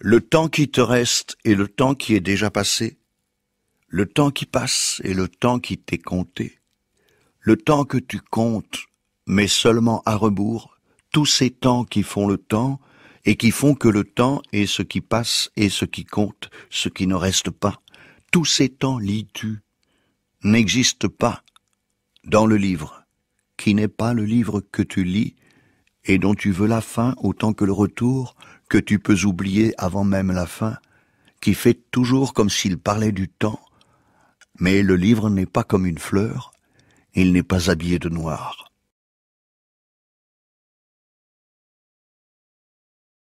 le temps qui te reste et le temps qui est déjà passé, le temps qui passe et le temps qui t'est compté, le temps que tu comptes, mais seulement à rebours, tous ces temps qui font le temps et qui font que le temps est ce qui passe et ce qui compte, ce qui ne reste pas, tous ces temps lis-tu, n'existent pas dans le livre, qui n'est pas le livre que tu lis et dont tu veux la fin autant que le retour, que tu peux oublier avant même la fin, qui fait toujours comme s'il parlait du temps. Mais le livre n'est pas comme une fleur, il n'est pas habillé de noir.